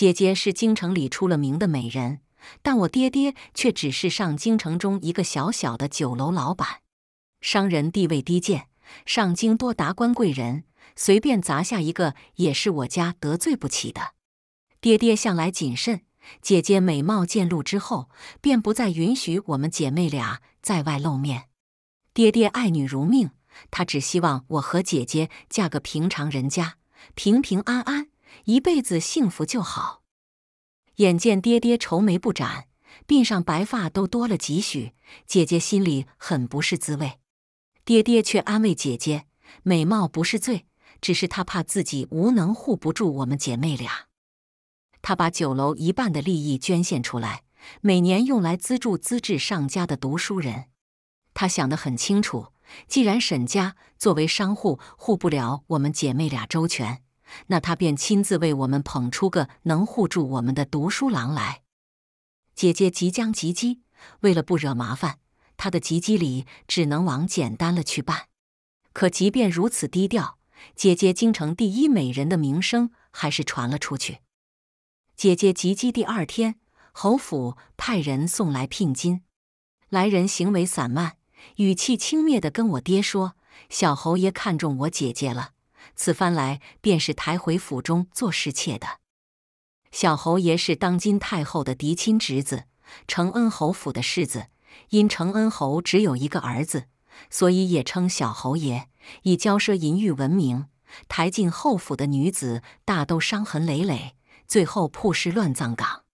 姐姐是京城里出了名的美人，但我爹爹却只是上京城中一个小小的酒楼老板，商人地位低贱，上京多达官贵人，随便砸下一个也是我家得罪不起的。爹爹向来谨慎，姐姐美貌见露之后，便不再允许我们姐妹俩在外露面。爹爹爱女如命，他只希望我和姐姐嫁个平常人家，平平安安。一辈子幸福就好。眼见爹爹愁眉不展，鬓上白发都多了几许，姐姐心里很不是滋味。爹爹却安慰姐姐：“美貌不是罪，只是他怕自己无能护不住我们姐妹俩。”他把酒楼一半的利益捐献出来，每年用来资助资质上佳的读书人。他想得很清楚，既然沈家作为商户护不了我们姐妹俩周全。那他便亲自为我们捧出个能护住我们的读书郎来。姐姐即将及笄，为了不惹麻烦，她的及笄礼只能往简单了去办。可即便如此低调，姐姐京城第一美人的名声还是传了出去。姐姐及笄第二天，侯府派人送来聘金，来人行为散漫，语气轻蔑地跟我爹说：“小侯爷看中我姐姐了。”此番来，便是抬回府中做侍妾的。小侯爷是当今太后的嫡亲侄子，承恩侯府的世子。因承恩侯只有一个儿子，所以也称小侯爷。以骄奢淫欲闻名，抬进后府的女子大都伤痕累累，最后曝尸乱葬岗。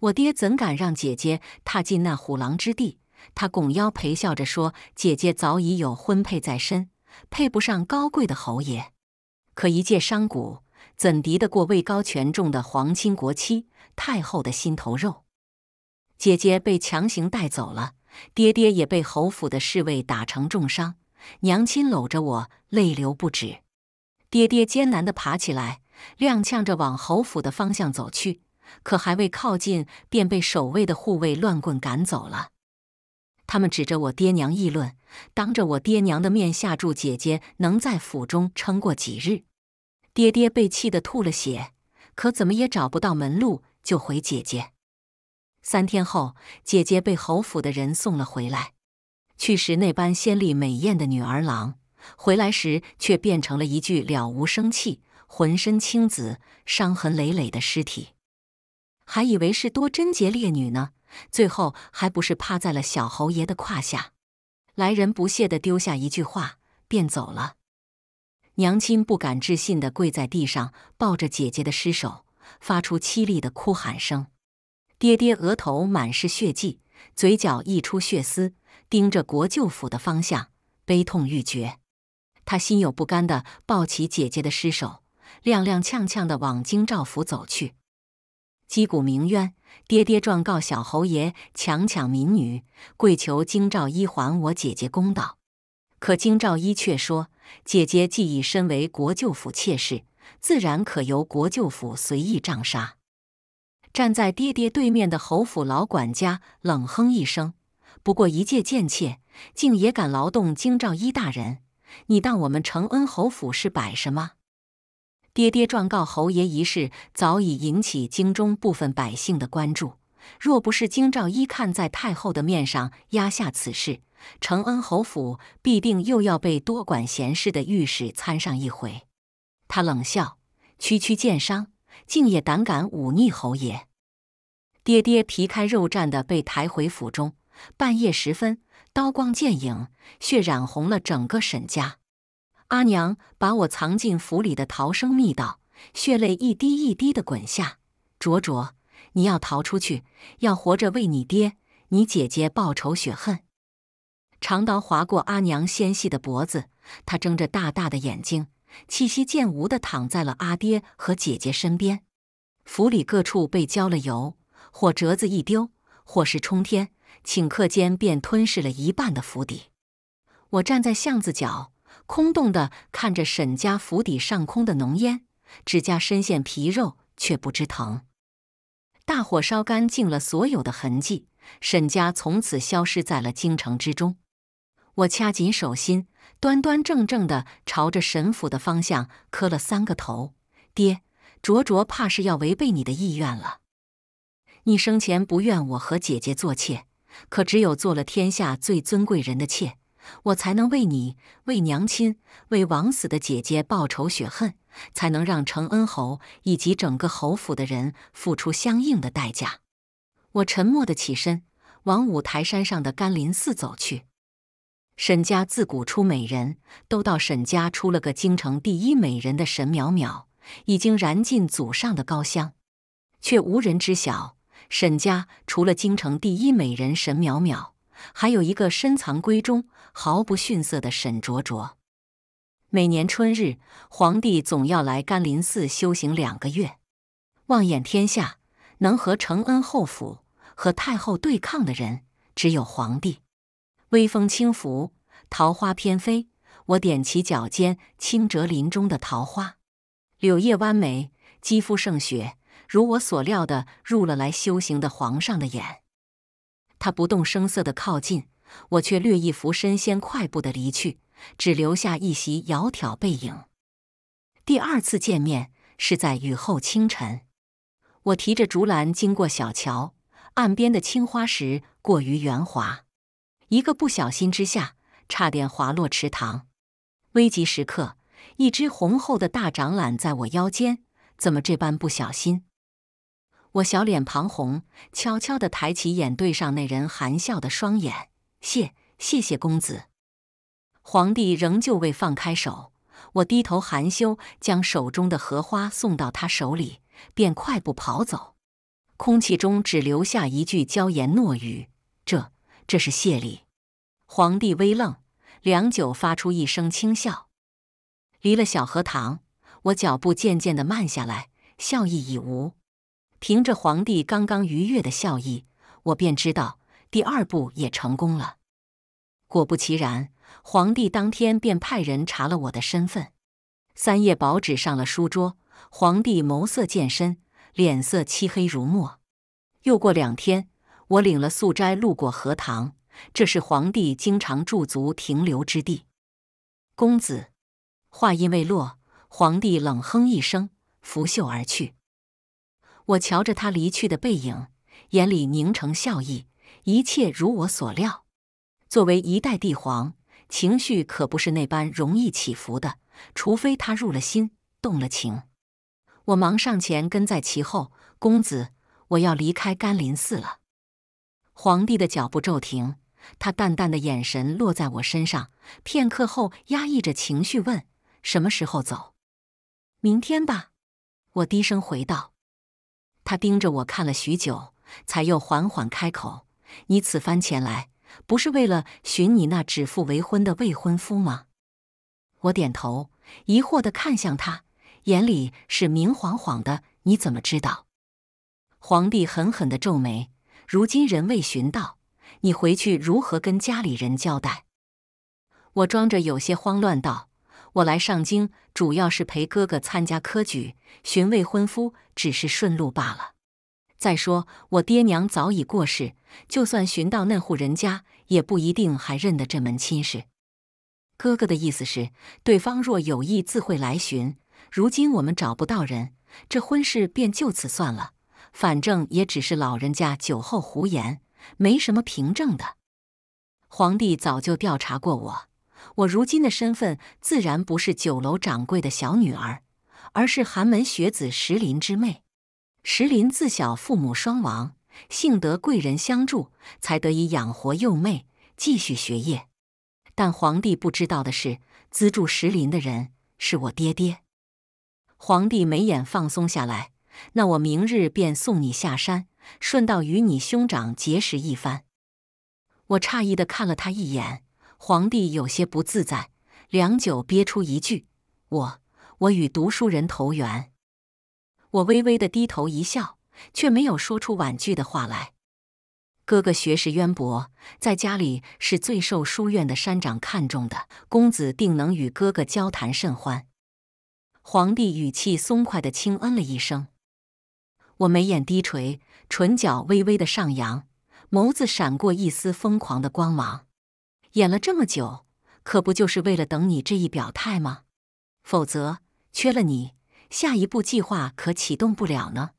我爹怎敢让姐姐踏进那虎狼之地？他拱腰陪笑着说：“姐姐早已有婚配在身。”配不上高贵的侯爷，可一介商贾怎敌得过位高权重的皇亲国戚、太后的心头肉？姐姐被强行带走了，爹爹也被侯府的侍卫打成重伤，娘亲搂着我泪流不止。爹爹艰难地爬起来，踉跄着往侯府的方向走去，可还未靠近，便被守卫的护卫乱棍赶走了。他们指着我爹娘议论。当着我爹娘的面下注，姐姐能在府中撑过几日？爹爹被气得吐了血，可怎么也找不到门路，就回姐姐。三天后，姐姐被侯府的人送了回来。去时那般仙丽美艳的女儿郎，回来时却变成了一具了无生气、浑身青紫、伤痕累累的尸体。还以为是多贞洁烈女呢，最后还不是趴在了小侯爷的胯下。来人不屑地丢下一句话，便走了。娘亲不敢置信的跪在地上，抱着姐姐的尸首，发出凄厉的哭喊声。爹爹额头满是血迹，嘴角溢出血丝，盯着国舅府的方向，悲痛欲绝。他心有不甘地抱起姐姐的尸首，踉踉跄跄地往京兆府走去，击鼓鸣冤。爹爹状告小侯爷强抢民女，跪求京兆一还我姐姐公道。可京兆一却说：“姐姐既已身为国舅府妾室，自然可由国舅府随意杖杀。”站在爹爹对面的侯府老管家冷哼一声：“不过一介贱妾，竟也敢劳动京兆一大人？你当我们承恩侯府是摆什么？”爹爹状告侯爷一事早已引起京中部分百姓的关注，若不是京兆一看在太后的面上压下此事，承恩侯府必定又要被多管闲事的御史参上一回。他冷笑：“区区剑商，竟也胆敢忤逆侯爷！”爹爹皮开肉绽的被抬回府中，半夜时分，刀光剑影，血染红了整个沈家。阿娘把我藏进府里的逃生密道，血泪一滴一滴的滚下。卓卓，你要逃出去，要活着为你爹、你姐姐报仇雪恨。长刀划过阿娘纤细的脖子，她睁着大大的眼睛，气息渐无的躺在了阿爹和姐姐身边。府里各处被浇了油，火折子一丢，火势冲天，顷刻间便吞噬了一半的府邸。我站在巷子角。空洞的看着沈家府邸上空的浓烟，指甲深陷皮肉却不知疼。大火烧干净了所有的痕迹，沈家从此消失在了京城之中。我掐紧手心，端端正正的朝着沈府的方向磕了三个头。爹，卓卓怕是要违背你的意愿了。你生前不愿我和姐姐做妾，可只有做了天下最尊贵人的妾。我才能为你、为娘亲、为枉死的姐姐报仇雪恨，才能让承恩侯以及整个侯府的人付出相应的代价。我沉默地起身，往五台山上的甘林寺走去。沈家自古出美人都到，沈家出了个京城第一美人的沈淼淼，已经燃尽祖上的高香，却无人知晓。沈家除了京城第一美人沈淼淼，还有一个深藏闺中。毫不逊色的沈灼灼。每年春日，皇帝总要来甘霖寺修行两个月。望眼天下，能和承恩后府和太后对抗的人，只有皇帝。微风轻拂，桃花翩飞，我踮起脚尖，轻折林中的桃花。柳叶弯眉，肌肤胜雪，如我所料的，入了来修行的皇上的眼。他不动声色的靠近。我却略一俯身，先快步的离去，只留下一袭窈窕背影。第二次见面是在雨后清晨，我提着竹篮经过小桥，岸边的青花石过于圆滑，一个不小心之下，差点滑落池塘。危急时刻，一只红厚的大掌揽在我腰间，怎么这般不小心？我小脸庞红，悄悄的抬起眼，对上那人含笑的双眼。谢谢谢公子，皇帝仍旧未放开手。我低头含羞，将手中的荷花送到他手里，便快步跑走。空气中只留下一句娇言糯语：“这，这是谢礼。”皇帝微愣，良久，发出一声轻笑。离了小荷塘，我脚步渐渐的慢下来，笑意已无。凭着皇帝刚刚愉悦的笑意，我便知道。第二步也成功了，果不其然，皇帝当天便派人查了我的身份。三页薄纸上了书桌，皇帝眸色渐深，脸色漆黑如墨。又过两天，我领了素斋路过荷塘，这是皇帝经常驻足停留之地。公子，话音未落，皇帝冷哼一声，拂袖而去。我瞧着他离去的背影，眼里凝成笑意。一切如我所料。作为一代帝皇，情绪可不是那般容易起伏的，除非他入了心，动了情。我忙上前跟在其后。公子，我要离开甘霖寺了。皇帝的脚步骤停，他淡淡的眼神落在我身上，片刻后压抑着情绪问：“什么时候走？”“明天吧。”我低声回道。他盯着我看了许久，才又缓缓开口。你此番前来，不是为了寻你那指腹为婚的未婚夫吗？我点头，疑惑的看向他，眼里是明晃晃的。你怎么知道？皇帝狠狠的皱眉，如今人未寻到，你回去如何跟家里人交代？我装着有些慌乱道：“我来上京，主要是陪哥哥参加科举，寻未婚夫只是顺路罢了。”再说，我爹娘早已过世，就算寻到那户人家，也不一定还认得这门亲事。哥哥的意思是，对方若有意，自会来寻。如今我们找不到人，这婚事便就此算了。反正也只是老人家酒后胡言，没什么凭证的。皇帝早就调查过我，我如今的身份自然不是酒楼掌柜的小女儿，而是寒门学子石林之妹。石林自小父母双亡，幸得贵人相助，才得以养活幼妹，继续学业。但皇帝不知道的是，资助石林的人是我爹爹。皇帝眉眼放松下来，那我明日便送你下山，顺道与你兄长结识一番。我诧异的看了他一眼，皇帝有些不自在，良久憋出一句：“我……我与读书人投缘。”我微微的低头一笑，却没有说出婉拒的话来。哥哥学识渊博，在家里是最受书院的山长看重的。公子定能与哥哥交谈甚欢。皇帝语气松快的轻嗯了一声。我眉眼低垂，唇角微微的上扬，眸子闪过一丝疯狂的光芒。演了这么久，可不就是为了等你这一表态吗？否则，缺了你。下一步计划可启动不了呢。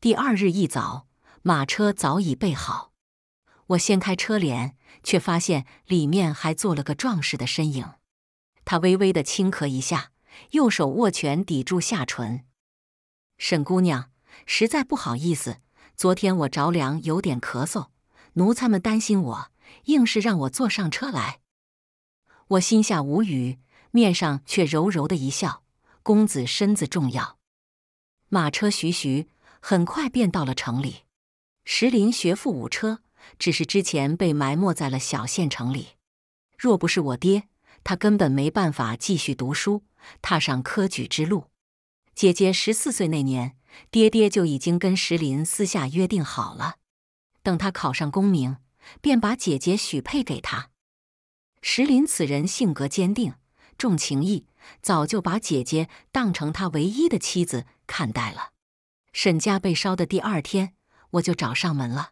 第二日一早，马车早已备好，我掀开车帘，却发现里面还坐了个壮士的身影。他微微的轻咳一下，右手握拳抵住下唇：“沈姑娘，实在不好意思，昨天我着凉，有点咳嗽，奴才们担心我，硬是让我坐上车来。”我心下无语，面上却柔柔的一笑。公子身子重要，马车徐徐，很快便到了城里。石林学富五车，只是之前被埋没在了小县城里。若不是我爹，他根本没办法继续读书，踏上科举之路。姐姐十四岁那年，爹爹就已经跟石林私下约定好了，等他考上功名，便把姐姐许配给他。石林此人性格坚定，重情义。早就把姐姐当成他唯一的妻子看待了。沈家被烧的第二天，我就找上门了。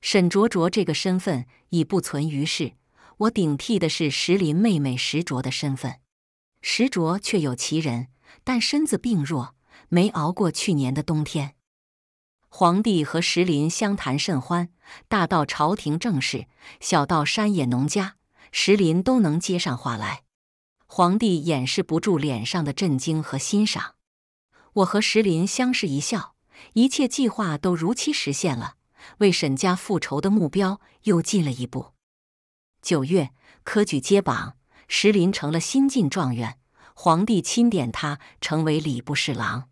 沈卓卓这个身份已不存于世，我顶替的是石林妹妹石卓的身份。石卓确有其人，但身子病弱，没熬过去年的冬天。皇帝和石林相谈甚欢，大到朝廷政事，小到山野农家，石林都能接上话来。皇帝掩饰不住脸上的震惊和欣赏，我和石林相视一笑。一切计划都如期实现了，为沈家复仇的目标又近了一步。九月科举揭榜，石林成了新晋状元，皇帝钦点他成为礼部侍郎。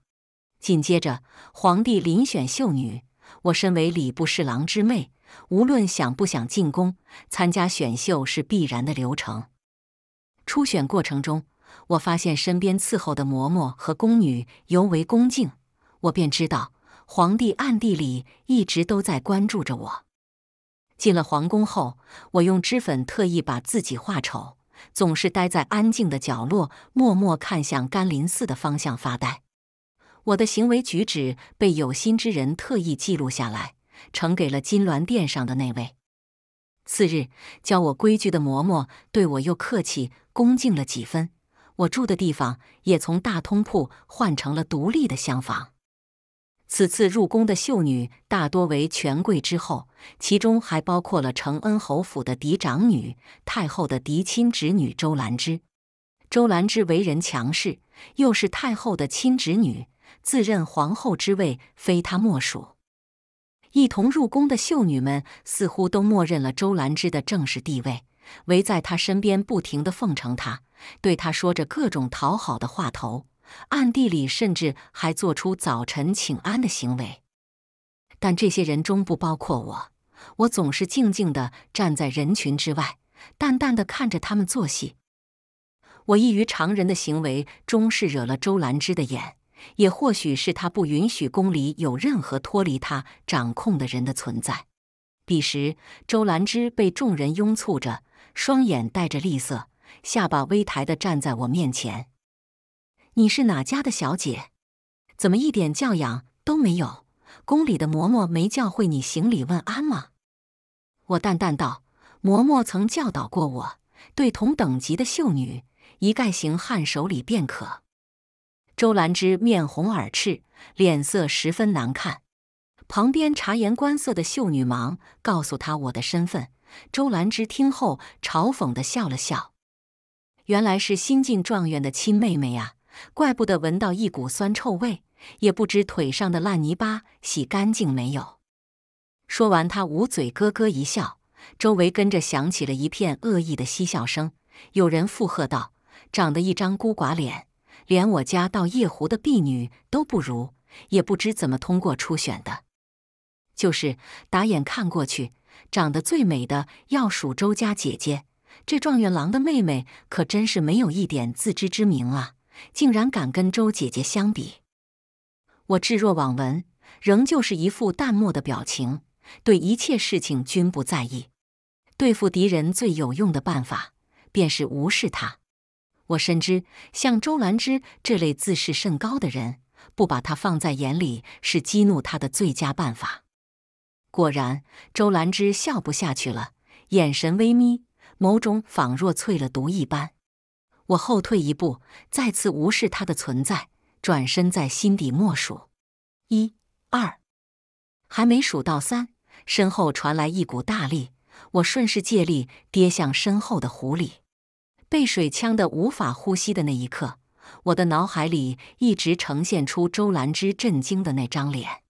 紧接着，皇帝遴选秀女，我身为礼部侍郎之妹，无论想不想进宫参加选秀，是必然的流程。初选过程中，我发现身边伺候的嬷嬷和宫女尤为恭敬，我便知道皇帝暗地里一直都在关注着我。进了皇宫后，我用脂粉特意把自己画丑，总是待在安静的角落，默默看向甘霖寺的方向发呆。我的行为举止被有心之人特意记录下来，呈给了金銮殿上的那位。次日，教我规矩的嬷嬷对我又客气恭敬了几分。我住的地方也从大通铺换成了独立的厢房。此次入宫的秀女大多为权贵之后，其中还包括了承恩侯府的嫡长女、太后的嫡亲侄女周兰芝。周兰芝为人强势，又是太后的亲侄女，自认皇后之位非她莫属。一同入宫的秀女们似乎都默认了周兰芝的正式地位，围在她身边不停的奉承她，对她说着各种讨好的话头，暗地里甚至还做出早晨请安的行为。但这些人中不包括我，我总是静静的站在人群之外，淡淡的看着他们做戏。我异于常人的行为终是惹了周兰芝的眼。也或许是他不允许宫里有任何脱离他掌控的人的存在。彼时，周兰芝被众人拥簇着，双眼带着厉色，下巴微抬的站在我面前：“你是哪家的小姐？怎么一点教养都没有？宫里的嬷嬷没教会你行礼问安吗？”我淡淡道：“嬷嬷曾教导过我，对同等级的秀女，一概行颔首礼便可。”周兰芝面红耳赤，脸色十分难看。旁边察言观色的秀女忙告诉她我的身份。周兰芝听后嘲讽的笑了笑：“原来是新进状元的亲妹妹呀，怪不得闻到一股酸臭味，也不知腿上的烂泥巴洗干净没有。”说完，她捂嘴咯咯一笑，周围跟着响起了一片恶意的嬉笑声。有人附和道：“长得一张孤寡脸。”连我家到夜壶的婢女都不如，也不知怎么通过初选的。就是打眼看过去，长得最美的要数周家姐姐。这状元郎的妹妹可真是没有一点自知之明啊，竟然敢跟周姐姐相比！我置若罔闻，仍旧是一副淡漠的表情，对一切事情均不在意。对付敌人最有用的办法，便是无视他。我深知，像周兰芝这类自视甚高的人，不把她放在眼里是激怒她的最佳办法。果然，周兰芝笑不下去了，眼神微眯，眸中仿若淬了毒一般。我后退一步，再次无视她的存在，转身在心底默数：一、二，还没数到三，身后传来一股大力，我顺势借力跌向身后的湖里。被水呛得无法呼吸的那一刻，我的脑海里一直呈现出周兰芝震惊的那张脸。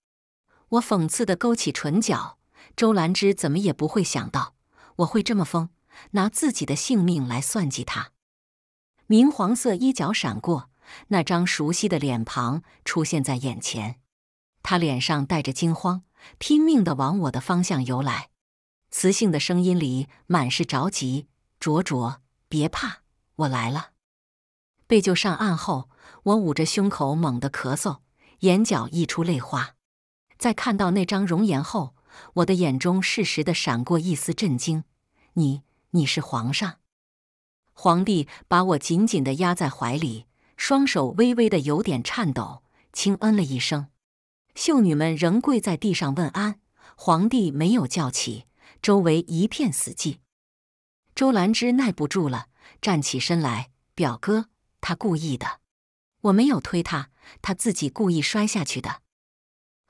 我讽刺的勾起唇角，周兰芝怎么也不会想到我会这么疯，拿自己的性命来算计他。明黄色衣角闪过，那张熟悉的脸庞出现在眼前，他脸上带着惊慌，拼命的往我的方向游来，磁性的声音里满是着急，灼灼。别怕，我来了。被救上岸后，我捂着胸口，猛地咳嗽，眼角溢出泪花。在看到那张容颜后，我的眼中适时的闪过一丝震惊。你，你是皇上？皇帝把我紧紧的压在怀里，双手微微的有点颤抖，轻嗯了一声。秀女们仍跪在地上问安，皇帝没有叫起，周围一片死寂。周兰芝耐不住了，站起身来。表哥，他故意的，我没有推他，他自己故意摔下去的。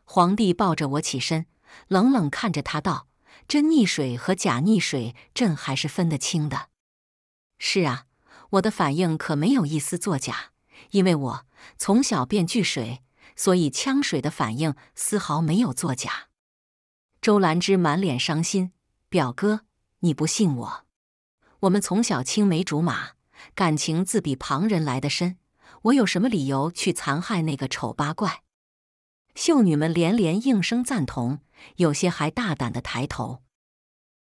皇帝抱着我起身，冷冷看着他道：“真溺水和假溺水，朕还是分得清的。”是啊，我的反应可没有一丝作假，因为我从小便惧水，所以呛水的反应丝毫没有作假。周兰芝满脸伤心：“表哥，你不信我？”我们从小青梅竹马，感情自比旁人来得深。我有什么理由去残害那个丑八怪？秀女们连连应声赞同，有些还大胆地抬头。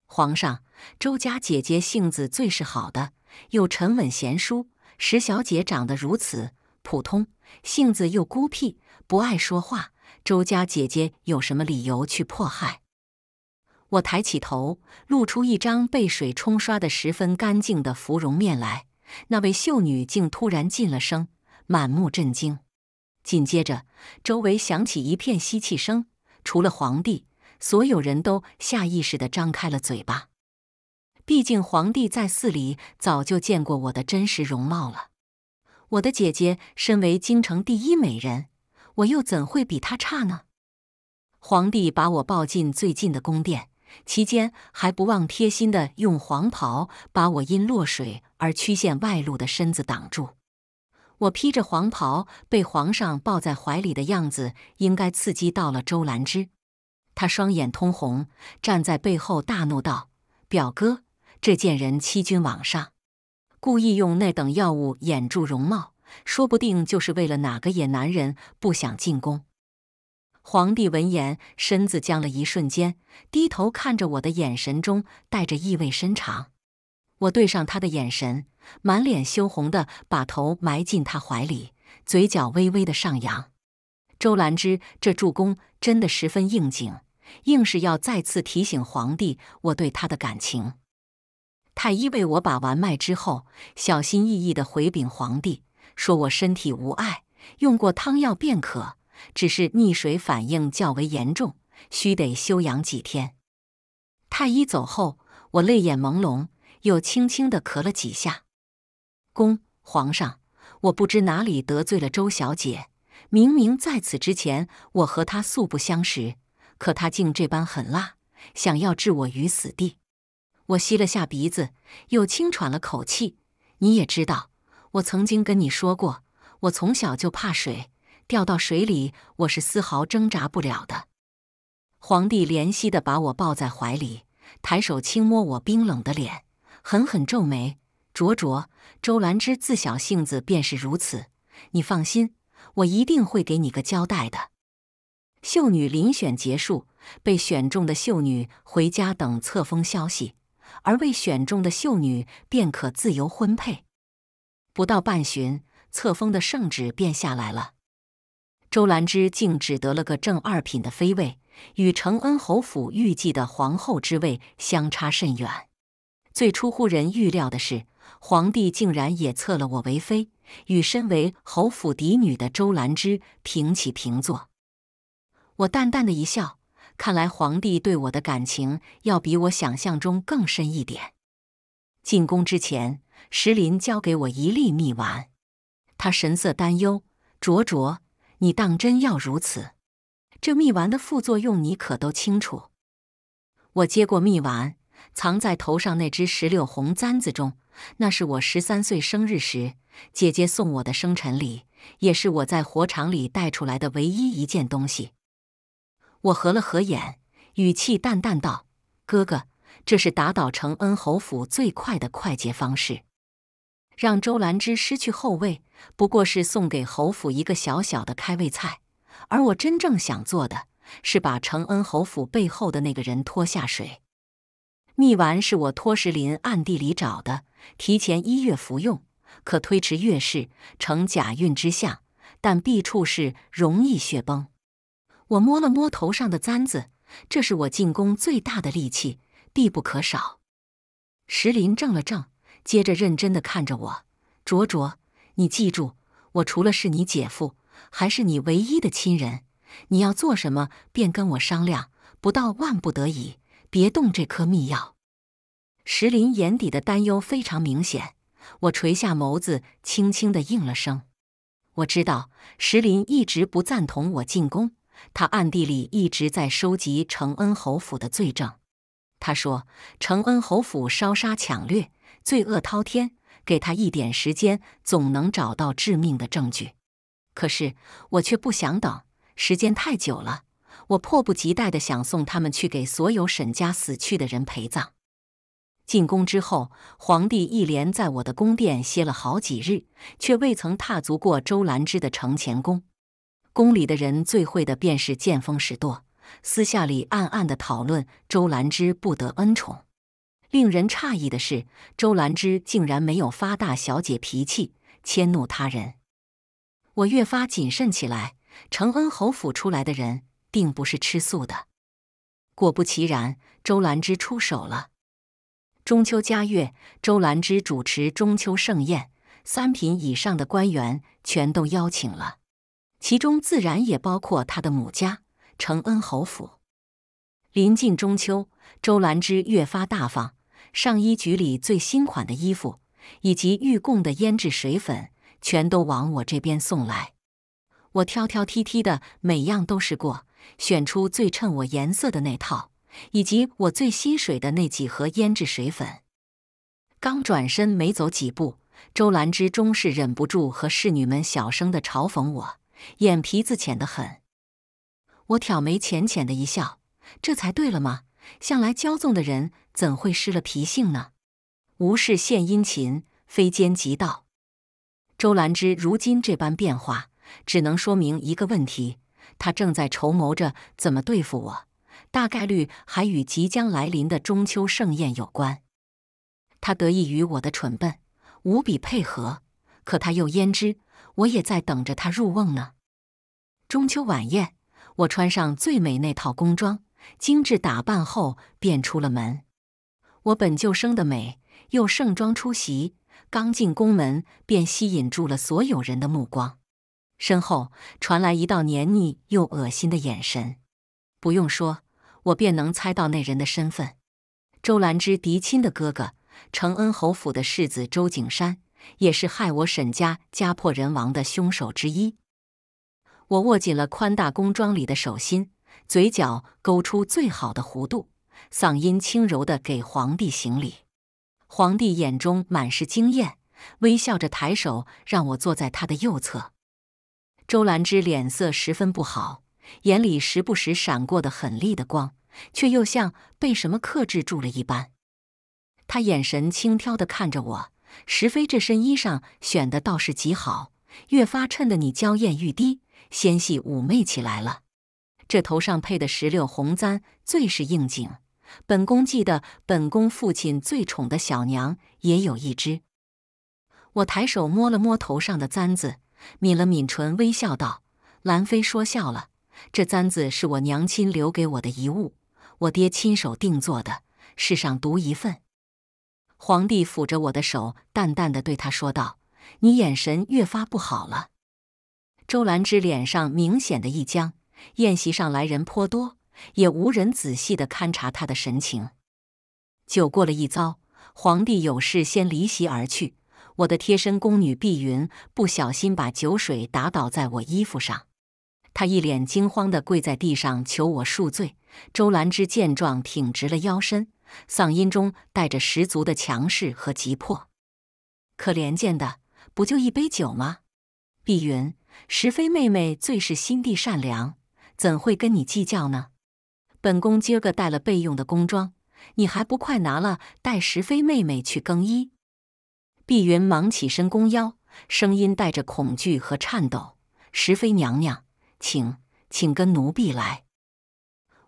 皇上，周家姐姐性子最是好的，又沉稳贤淑。石小姐长得如此普通，性子又孤僻，不爱说话。周家姐姐有什么理由去迫害？我抬起头，露出一张被水冲刷得十分干净的芙蓉面来。那位秀女竟突然噤了声，满目震惊。紧接着，周围响起一片吸气声，除了皇帝，所有人都下意识地张开了嘴巴。毕竟，皇帝在寺里早就见过我的真实容貌了。我的姐姐身为京城第一美人，我又怎会比她差呢？皇帝把我抱进最近的宫殿。期间还不忘贴心的用黄袍把我因落水而曲线外露的身子挡住。我披着黄袍被皇上抱在怀里的样子，应该刺激到了周兰芝。他双眼通红，站在背后大怒道：“表哥，这贱人欺君罔上，故意用那等药物掩住容貌，说不定就是为了哪个野男人不想进宫。”皇帝闻言，身子僵了一瞬间，低头看着我的眼神中带着意味深长。我对上他的眼神，满脸羞红的把头埋进他怀里，嘴角微微的上扬。周兰芝这助攻真的十分应景，硬是要再次提醒皇帝我对他的感情。太医为我把完脉之后，小心翼翼的回禀皇帝，说我身体无碍，用过汤药便可。只是溺水反应较为严重，需得休养几天。太医走后，我泪眼朦胧，又轻轻的咳了几下。公皇上，我不知哪里得罪了周小姐。明明在此之前，我和她素不相识，可她竟这般狠辣，想要置我于死地。我吸了下鼻子，又轻喘了口气。你也知道，我曾经跟你说过，我从小就怕水。掉到水里，我是丝毫挣扎不了的。皇帝怜惜的把我抱在怀里，抬手轻摸我冰冷的脸，狠狠皱眉。卓卓，周兰芝自小性子便是如此，你放心，我一定会给你个交代的。秀女遴选结束，被选中的秀女回家等册封消息，而未选中的秀女便可自由婚配。不到半旬，册封的圣旨便下来了。周兰芝竟只得了个正二品的妃位，与承恩侯府预计的皇后之位相差甚远。最出乎人预料的是，皇帝竟然也册了我为妃，与身为侯府嫡女的周兰芝平起平坐。我淡淡的一笑，看来皇帝对我的感情要比我想象中更深一点。进宫之前，石林交给我一粒蜜丸，他神色担忧，灼灼。你当真要如此？这蜜丸的副作用你可都清楚。我接过蜜丸，藏在头上那只石榴红簪子中。那是我十三岁生日时姐姐送我的生辰礼，也是我在火场里带出来的唯一一件东西。我合了合眼，语气淡淡道：“哥哥，这是打倒承恩侯府最快的快捷方式。”让周兰芝失去后位，不过是送给侯府一个小小的开胃菜。而我真正想做的是把承恩侯府背后的那个人拖下水。蜜丸是我托石林暗地里找的，提前一月服用，可推迟月事，成假孕之象，但弊处是容易血崩。我摸了摸头上的簪子，这是我进宫最大的利器，必不可少。石林怔了怔。接着认真的看着我，卓卓，你记住，我除了是你姐夫，还是你唯一的亲人。你要做什么，便跟我商量。不到万不得已，别动这颗密药。石林眼底的担忧非常明显。我垂下眸子，轻轻的应了声。我知道石林一直不赞同我进宫，他暗地里一直在收集承恩侯府的罪证。他说，承恩侯府烧杀抢掠。罪恶滔天，给他一点时间，总能找到致命的证据。可是我却不想等，时间太久了，我迫不及待的想送他们去给所有沈家死去的人陪葬。进宫之后，皇帝一连在我的宫殿歇了好几日，却未曾踏足过周兰芝的承乾宫。宫里的人最会的便是见风使舵，私下里暗暗的讨论周兰芝不得恩宠。令人诧异的是，周兰芝竟然没有发大小姐脾气，迁怒他人。我越发谨慎起来。承恩侯府出来的人并不是吃素的。果不其然，周兰芝出手了。中秋佳月，周兰芝主持中秋盛宴，三品以上的官员全都邀请了，其中自然也包括他的母家承恩侯府。临近中秋，周兰芝越发大方。上衣局里最新款的衣服，以及御供的胭脂水粉，全都往我这边送来。我挑挑剔剔的，每样都试过，选出最衬我颜色的那套，以及我最吸水的那几盒胭脂水粉。刚转身没走几步，周兰芝、终是忍不住和侍女们小声的嘲讽我：“眼皮子浅得很。”我挑眉，浅浅的一笑，这才对了嘛。向来骄纵的人。怎会失了脾性呢？无事献殷勤，非奸即盗。周兰芝如今这般变化，只能说明一个问题：她正在筹谋着怎么对付我，大概率还与即将来临的中秋盛宴有关。她得益于我的蠢笨，无比配合，可她又焉知我也在等着她入瓮呢？中秋晚宴，我穿上最美那套宫装，精致打扮后便出了门。我本就生得美，又盛装出席，刚进宫门便吸引住了所有人的目光。身后传来一道黏腻又恶心的眼神，不用说，我便能猜到那人的身份——周兰芝嫡亲的哥哥，承恩侯府的世子周景山，也是害我沈家家破人亡的凶手之一。我握紧了宽大宫装里的手心，嘴角勾出最好的弧度。嗓音轻柔地给皇帝行礼，皇帝眼中满是惊艳，微笑着抬手让我坐在他的右侧。周兰芝脸色十分不好，眼里时不时闪过的狠厉的光，却又像被什么克制住了一般。他眼神轻佻地看着我，石飞这身衣裳选的倒是极好，越发衬得你娇艳欲滴、纤细妩媚起来了。这头上配的石榴红簪最是应景。本宫记得，本宫父亲最宠的小娘也有一只。我抬手摸了摸头上的簪子，抿了抿唇，微笑道：“兰妃说笑了，这簪子是我娘亲留给我的遗物，我爹亲手定做的，世上独一份。”皇帝抚着我的手，淡淡的对他说道：“你眼神越发不好了。”周兰芝脸上明显的一僵。宴席上来人颇多。也无人仔细的勘察他的神情。酒过了一遭，皇帝有事先离席而去。我的贴身宫女碧云不小心把酒水打倒在我衣服上，她一脸惊慌的跪在地上求我恕罪。周兰芝见状挺直了腰身，嗓音中带着十足的强势和急迫。可怜见的，不就一杯酒吗？碧云，石飞妹妹最是心地善良，怎会跟你计较呢？本宫今儿个带了备用的宫装，你还不快拿了，带十妃妹妹去更衣。碧云忙起身弓腰，声音带着恐惧和颤抖：“十妃娘娘，请，请跟奴婢来。”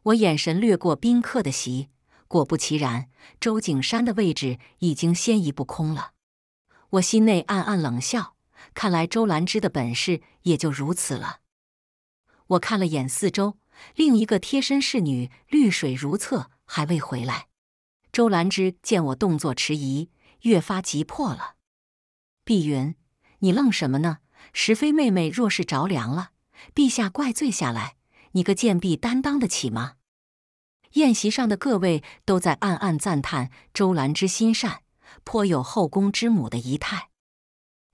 我眼神掠过宾客的席，果不其然，周景山的位置已经先一步空了。我心内暗暗冷笑，看来周兰芝的本事也就如此了。我看了眼四周。另一个贴身侍女绿水如厕还未回来。周兰芝见我动作迟疑，越发急迫了。碧云，你愣什么呢？石妃妹妹若是着凉了，陛下怪罪下来，你个贱婢担当得起吗？宴席上的各位都在暗暗赞叹周兰芝心善，颇有后宫之母的仪态。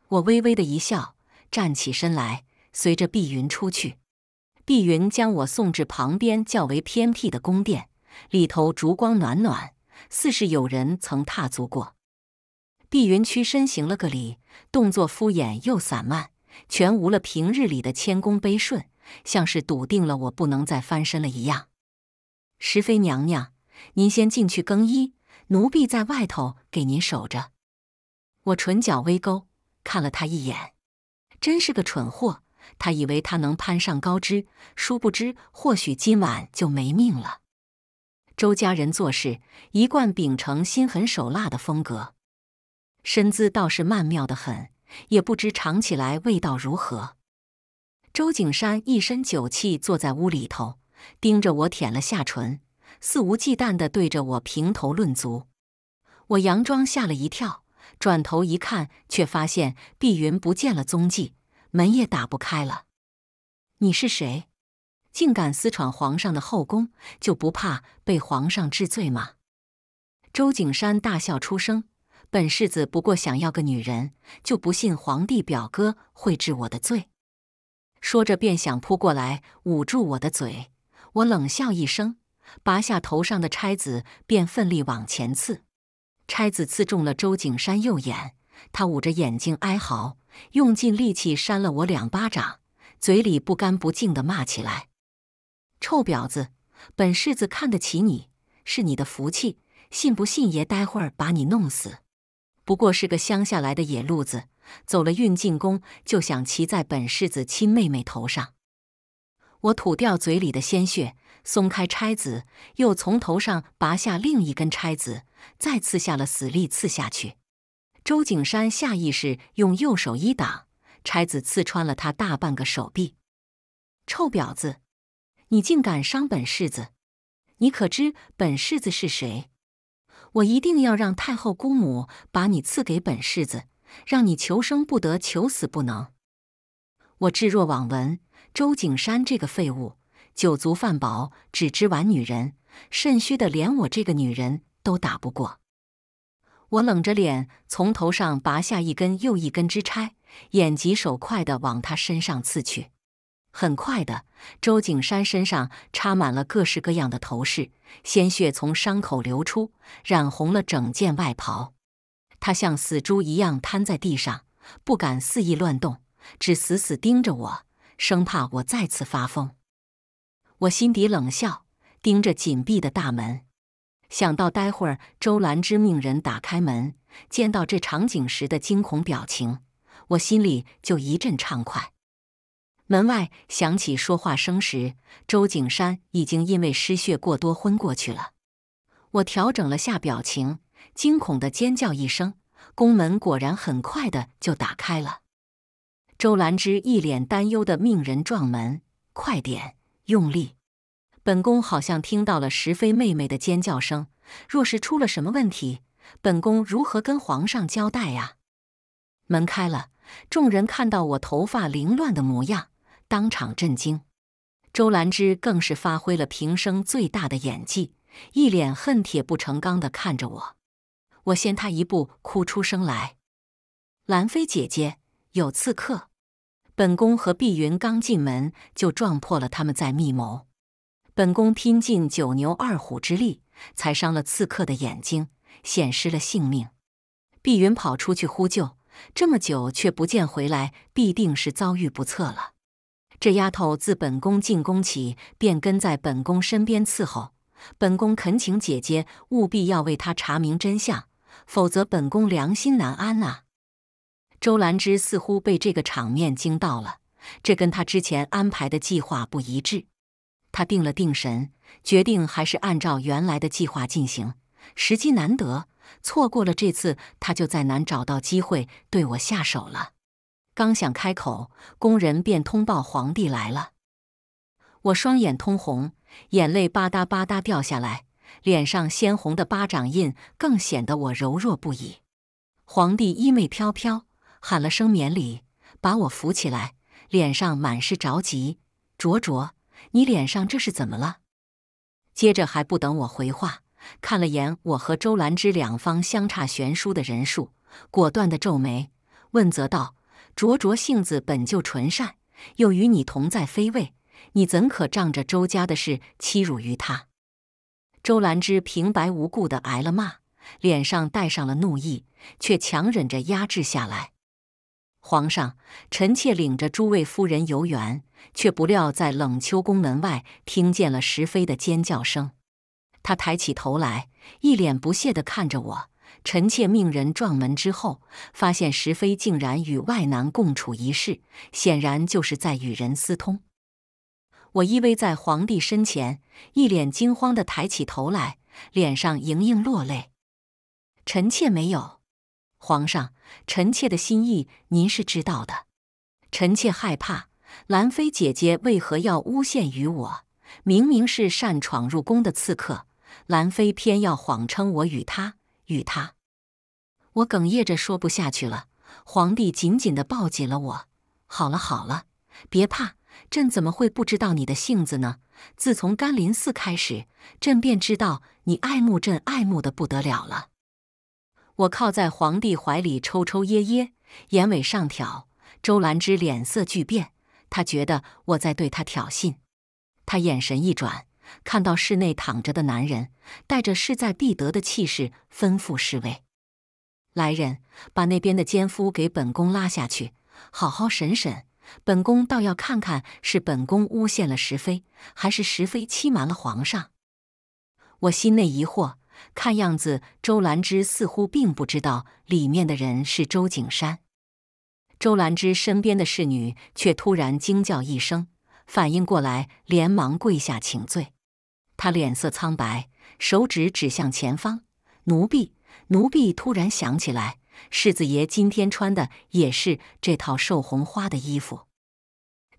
我微微的一笑，站起身来，随着碧云出去。碧云将我送至旁边较为偏僻的宫殿，里头烛光暖暖，似是有人曾踏足过。碧云屈身行了个礼，动作敷衍又散漫，全无了平日里的谦恭卑顺，像是笃定了我不能再翻身了一样。石妃娘娘，您先进去更衣，奴婢在外头给您守着。我唇角微勾，看了他一眼，真是个蠢货。他以为他能攀上高枝，殊不知或许今晚就没命了。周家人做事一贯秉承心狠手辣的风格，身姿倒是曼妙的很，也不知尝起来味道如何。周景山一身酒气坐在屋里头，盯着我舔了下唇，肆无忌惮地对着我评头论足。我佯装吓了一跳，转头一看，却发现碧云不见了踪迹。门也打不开了，你是谁？竟敢私闯皇上的后宫，就不怕被皇上治罪吗？周景山大笑出声：“本世子不过想要个女人，就不信皇帝表哥会治我的罪。”说着便想扑过来捂住我的嘴。我冷笑一声，拔下头上的钗子，便奋力往前刺。钗子刺中了周景山右眼。他捂着眼睛哀嚎，用尽力气扇了我两巴掌，嘴里不干不净地骂起来：“臭婊子，本世子看得起你，是你的福气。信不信爷待会儿把你弄死？不过是个乡下来的野路子，走了运进宫就想骑在本世子亲妹妹头上。”我吐掉嘴里的鲜血，松开钗子，又从头上拔下另一根钗子，再次下了死力刺下去。周景山下意识用右手一挡，钗子刺穿了他大半个手臂。臭婊子，你竟敢伤本世子！你可知本世子是谁？我一定要让太后姑母把你赐给本世子，让你求生不得，求死不能！我置若罔闻。周景山这个废物，酒足饭饱，只知玩女人，肾虚的连我这个女人都打不过。我冷着脸，从头上拔下一根又一根枝钗，眼疾手快地往他身上刺去。很快的，周景山身上插满了各式各样的头饰，鲜血从伤口流出，染红了整件外袍。他像死猪一样瘫在地上，不敢肆意乱动，只死死盯着我，生怕我再次发疯。我心底冷笑，盯着紧闭的大门。想到待会儿周兰芝命人打开门，见到这场景时的惊恐表情，我心里就一阵畅快。门外响起说话声时，周景山已经因为失血过多昏过去了。我调整了下表情，惊恐的尖叫一声，宫门果然很快的就打开了。周兰芝一脸担忧的命人撞门，快点，用力。本宫好像听到了石妃妹妹的尖叫声，若是出了什么问题，本宫如何跟皇上交代呀？门开了，众人看到我头发凌乱的模样，当场震惊。周兰芝更是发挥了平生最大的演技，一脸恨铁不成钢的看着我。我先他一步哭出声来：“兰妃姐姐，有刺客！本宫和碧云刚进门就撞破了他们在密谋。”本宫拼尽九牛二虎之力，才伤了刺客的眼睛，险失了性命。碧云跑出去呼救，这么久却不见回来，必定是遭遇不测了。这丫头自本宫进宫起便跟在本宫身边伺候，本宫恳请姐姐务必要为她查明真相，否则本宫良心难安啊！周兰芝似乎被这个场面惊到了，这跟她之前安排的计划不一致。他定了定神，决定还是按照原来的计划进行。时机难得，错过了这次，他就再难找到机会对我下手了。刚想开口，工人便通报皇帝来了。我双眼通红，眼泪吧嗒吧嗒掉下来，脸上鲜红的巴掌印更显得我柔弱不已。皇帝衣袂飘飘，喊了声免礼，把我扶起来，脸上满是着急，灼灼。你脸上这是怎么了？接着还不等我回话，看了眼我和周兰芝两方相差悬殊的人数，果断的皱眉问责道：“卓卓性子本就纯善，又与你同在妃位，你怎可仗着周家的事欺辱于他？”周兰芝平白无故的挨了骂，脸上带上了怒意，却强忍着压制下来。皇上，臣妾领着诸位夫人游园，却不料在冷秋宫门外听见了石飞的尖叫声。他抬起头来，一脸不屑的看着我。臣妾命人撞门之后，发现石飞竟然与外男共处一室，显然就是在与人私通。我依偎在皇帝身前，一脸惊慌的抬起头来，脸上盈盈落泪。臣妾没有。皇上，臣妾的心意您是知道的。臣妾害怕，兰妃姐姐为何要诬陷于我？明明是擅闯入宫的刺客，兰妃偏要谎称我与他与他。我哽咽着说不下去了。皇帝紧紧的抱紧了我。好了好了，别怕，朕怎么会不知道你的性子呢？自从甘霖寺开始，朕便知道你爱慕朕，爱慕的不得了了。我靠在皇帝怀里抽抽噎噎，眼尾上挑。周兰芝脸色巨变，她觉得我在对她挑衅。她眼神一转，看到室内躺着的男人，带着势在必得的气势，吩咐侍卫：“来人，把那边的奸夫给本宫拉下去，好好审审。本宫倒要看看是本宫诬陷了石妃，还是石妃欺瞒了皇上。”我心内疑惑。看样子，周兰芝似乎并不知道里面的人是周景山。周兰芝身边的侍女却突然惊叫一声，反应过来，连忙跪下请罪。她脸色苍白，手指指向前方：“奴婢，奴婢突然想起来，世子爷今天穿的也是这套寿红花的衣服。”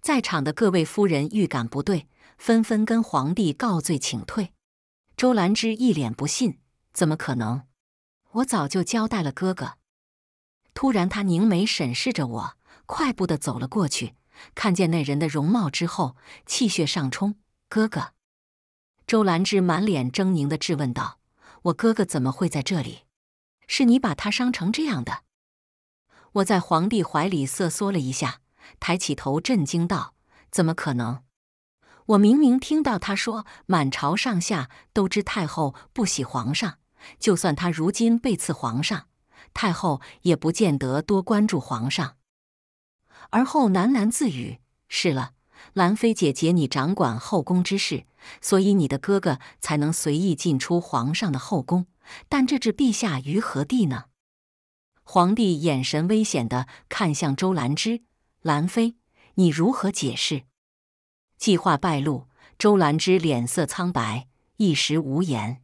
在场的各位夫人预感不对，纷纷跟皇帝告罪，请退。周兰芝一脸不信：“怎么可能？我早就交代了哥哥。”突然，他凝眉审视着我，快步的走了过去。看见那人的容貌之后，气血上冲。哥哥，周兰芝满脸狰狞的质问道：“我哥哥怎么会在这里？是你把他伤成这样的？”我在皇帝怀里瑟缩了一下，抬起头，震惊道：“怎么可能？”我明明听到他说，满朝上下都知太后不喜皇上，就算他如今被赐皇上，太后也不见得多关注皇上。而后喃喃自语：“是了，兰妃姐姐，你掌管后宫之事，所以你的哥哥才能随意进出皇上的后宫。但这置陛下于何地呢？”皇帝眼神危险的看向周兰芝，兰妃，你如何解释？计划败露，周兰芝脸色苍白，一时无言。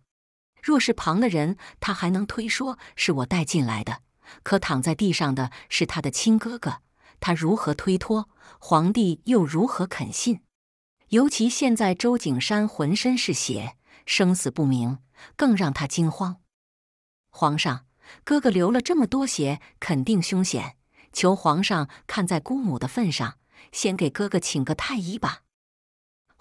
若是旁的人，她还能推说是我带进来的。可躺在地上的是他的亲哥哥，他如何推脱？皇帝又如何肯信？尤其现在周景山浑身是血，生死不明，更让他惊慌。皇上，哥哥流了这么多血，肯定凶险，求皇上看在姑母的份上，先给哥哥请个太医吧。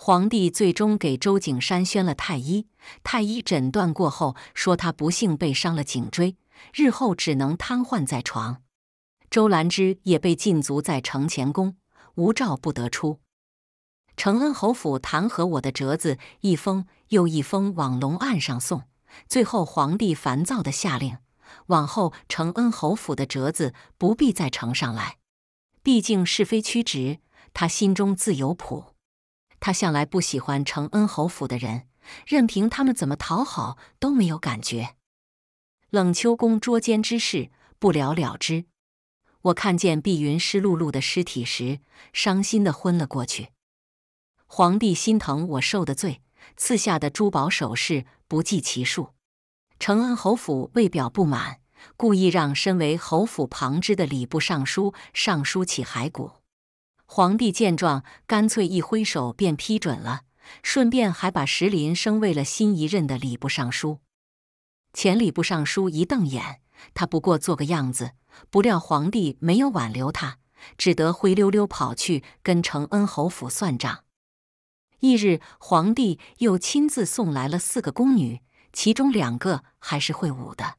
皇帝最终给周景山宣了太医，太医诊断过后说他不幸被伤了颈椎，日后只能瘫痪在床。周兰芝也被禁足在承乾宫，无诏不得出。承恩侯府弹劾我的折子一封又一封往龙案上送，最后皇帝烦躁的下令，往后承恩侯府的折子不必再呈上来。毕竟是非曲直，他心中自有谱。他向来不喜欢承恩侯府的人，任凭他们怎么讨好都没有感觉。冷秋宫捉奸之事不了了之。我看见碧云湿漉漉的尸体时，伤心的昏了过去。皇帝心疼我受的罪，赐下的珠宝首饰不计其数。承恩侯府为表不满，故意让身为侯府旁支的礼部尚书上书起骸骨。皇帝见状，干脆一挥手便批准了，顺便还把石林升为了新一任的礼部尚书。前礼部尚书一瞪眼，他不过做个样子，不料皇帝没有挽留他，只得灰溜溜跑去跟承恩侯府算账。翌日，皇帝又亲自送来了四个宫女，其中两个还是会武的，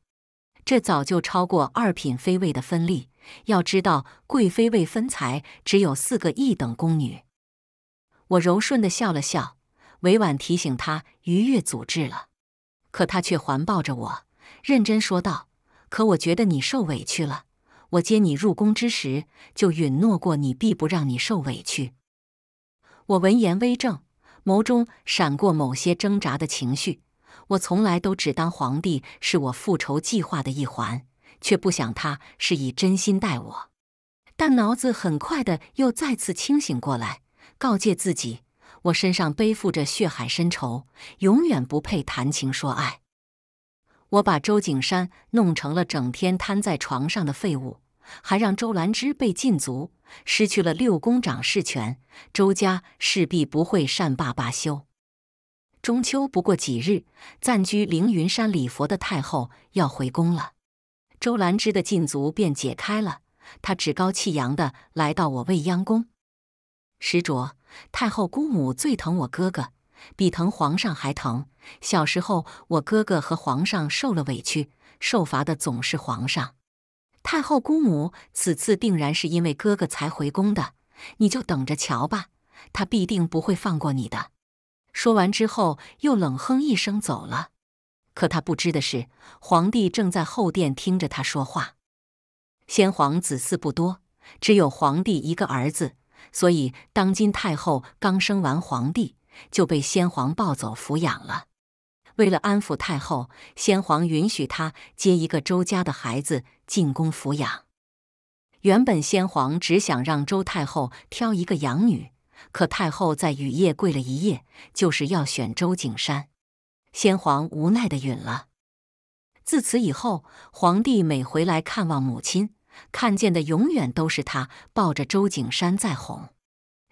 这早就超过二品妃位的分例。要知道，贵妃未分财，只有四个一等宫女。我柔顺地笑了笑，委婉提醒她逾越祖制了。可她却环抱着我，认真说道：“可我觉得你受委屈了。我接你入宫之时，就允诺过你，必不让你受委屈。”我闻言微怔，眸中闪过某些挣扎的情绪。我从来都只当皇帝是我复仇计划的一环。却不想他是以真心待我，但脑子很快的又再次清醒过来，告诫自己：我身上背负着血海深仇，永远不配谈情说爱。我把周景山弄成了整天瘫在床上的废物，还让周兰芝被禁足，失去了六宫掌事权，周家势必不会善罢罢休。中秋不过几日，暂居凌云山礼佛的太后要回宫了。周兰芝的禁足便解开了，他趾高气扬的来到我未央宫。石卓，太后姑母最疼我哥哥，比疼皇上还疼。小时候我哥哥和皇上受了委屈，受罚的总是皇上。太后姑母此次定然是因为哥哥才回宫的，你就等着瞧吧，他必定不会放过你的。说完之后，又冷哼一声走了。可他不知的是，皇帝正在后殿听着他说话。先皇子嗣不多，只有皇帝一个儿子，所以当今太后刚生完皇帝，就被先皇抱走抚养了。为了安抚太后，先皇允许他接一个周家的孩子进宫抚养。原本先皇只想让周太后挑一个养女，可太后在雨夜跪了一夜，就是要选周景山。先皇无奈的允了，自此以后，皇帝每回来看望母亲，看见的永远都是他抱着周景山在哄，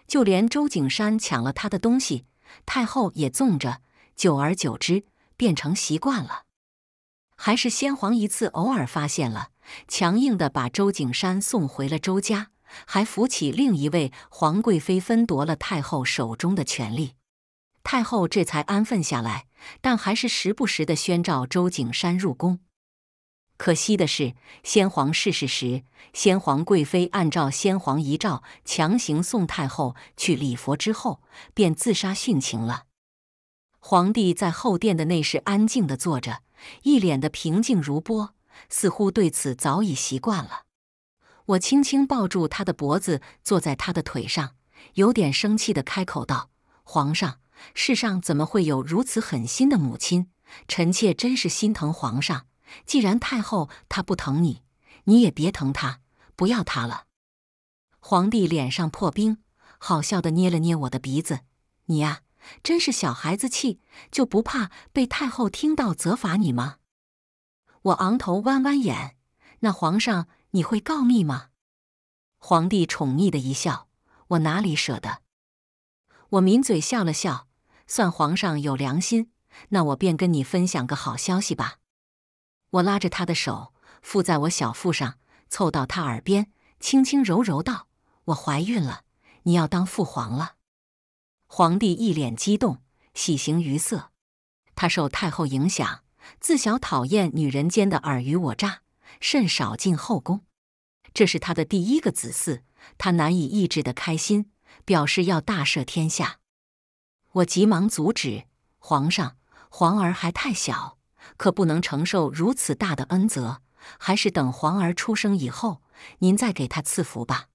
就连周景山抢了他的东西，太后也纵着，久而久之变成习惯了。还是先皇一次偶尔发现了，强硬的把周景山送回了周家，还扶起另一位皇贵妃分夺了太后手中的权力。太后这才安分下来，但还是时不时的宣召周景山入宫。可惜的是，先皇逝世时，先皇贵妃按照先皇遗诏强行送太后去礼佛之后，便自杀殉情了。皇帝在后殿的内室安静的坐着，一脸的平静如波，似乎对此早已习惯了。我轻轻抱住他的脖子，坐在他的腿上，有点生气的开口道：“皇上。”世上怎么会有如此狠心的母亲？臣妾真是心疼皇上。既然太后她不疼你，你也别疼她，不要她了。皇帝脸上破冰，好笑地捏了捏我的鼻子：“你呀，真是小孩子气，就不怕被太后听到责罚你吗？”我昂头弯弯眼：“那皇上，你会告密吗？”皇帝宠溺的一笑：“我哪里舍得？”我抿嘴笑了笑。算皇上有良心，那我便跟你分享个好消息吧。我拉着他的手，附在我小腹上，凑到他耳边，轻轻柔柔道：“我怀孕了，你要当父皇了。”皇帝一脸激动，喜形于色。他受太后影响，自小讨厌女人间的尔虞我诈，甚少进后宫。这是他的第一个子嗣，他难以抑制的开心，表示要大赦天下。我急忙阻止皇上，皇儿还太小，可不能承受如此大的恩泽，还是等皇儿出生以后，您再给他赐福吧。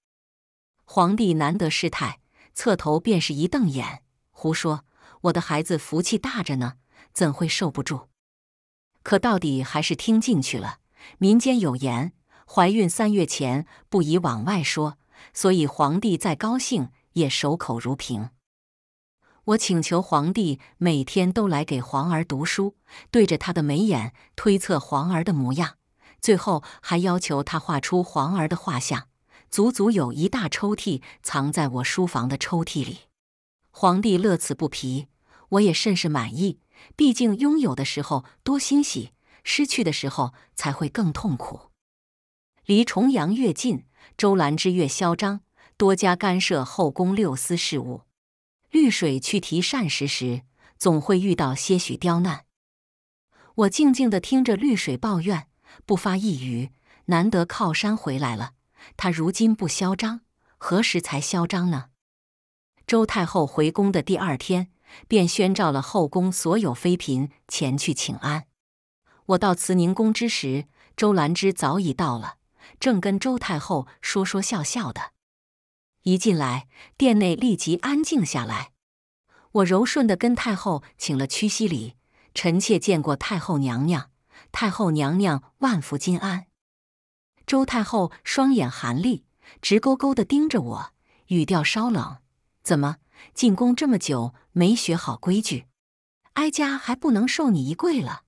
皇帝难得失态，侧头便是一瞪眼，胡说，我的孩子福气大着呢，怎会受不住？可到底还是听进去了。民间有言，怀孕三月前不宜往外说，所以皇帝再高兴也守口如瓶。我请求皇帝每天都来给皇儿读书，对着他的眉眼推测皇儿的模样，最后还要求他画出皇儿的画像，足足有一大抽屉藏在我书房的抽屉里。皇帝乐此不疲，我也甚是满意。毕竟拥有的时候多欣喜，失去的时候才会更痛苦。离重阳越近，周兰之越嚣张，多加干涉后宫六司事务。绿水去提膳食时，总会遇到些许刁难。我静静的听着绿水抱怨，不发一语。难得靠山回来了，他如今不嚣张，何时才嚣张呢？周太后回宫的第二天，便宣召了后宫所有妃嫔前去请安。我到慈宁宫之时，周兰芝早已到了，正跟周太后说说笑笑的。一进来，殿内立即安静下来。我柔顺地跟太后请了屈膝礼：“臣妾见过太后娘娘，太后娘娘万福金安。”周太后双眼含泪，直勾勾地盯着我，语调稍冷：“怎么，进宫这么久没学好规矩，哀家还不能受你一跪了？”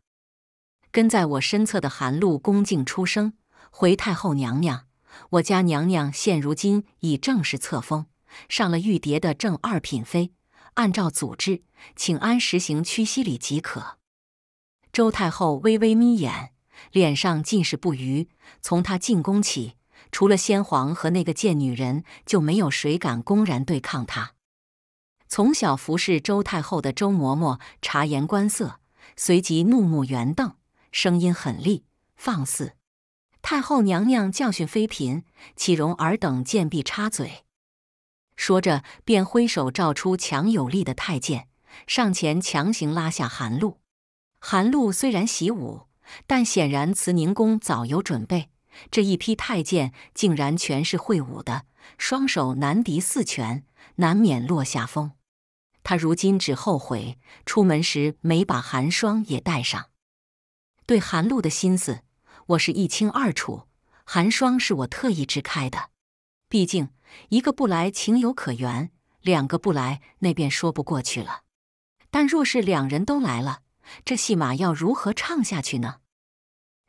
跟在我身侧的韩露恭敬出声：“回太后娘娘。”我家娘娘现如今已正式册封，上了玉蝶的正二品妃。按照祖制，请安实行屈膝礼即可。周太后微微眯眼，脸上尽是不愉。从她进宫起，除了先皇和那个贱女人，就没有谁敢公然对抗她。从小服侍周太后的周嬷嬷察言观色，随即怒目圆瞪，声音狠厉：“放肆！”太后娘娘教训妃嫔，岂容尔等贱婢插嘴？说着，便挥手召出强有力的太监，上前强行拉下韩露。韩露虽然习武，但显然慈宁宫早有准备，这一批太监竟然全是会武的，双手难敌四拳，难免落下风。他如今只后悔出门时没把寒霜也带上。对韩露的心思。我是一清二楚，寒霜是我特意支开的。毕竟一个不来情有可原，两个不来那便说不过去了。但若是两人都来了，这戏码要如何唱下去呢？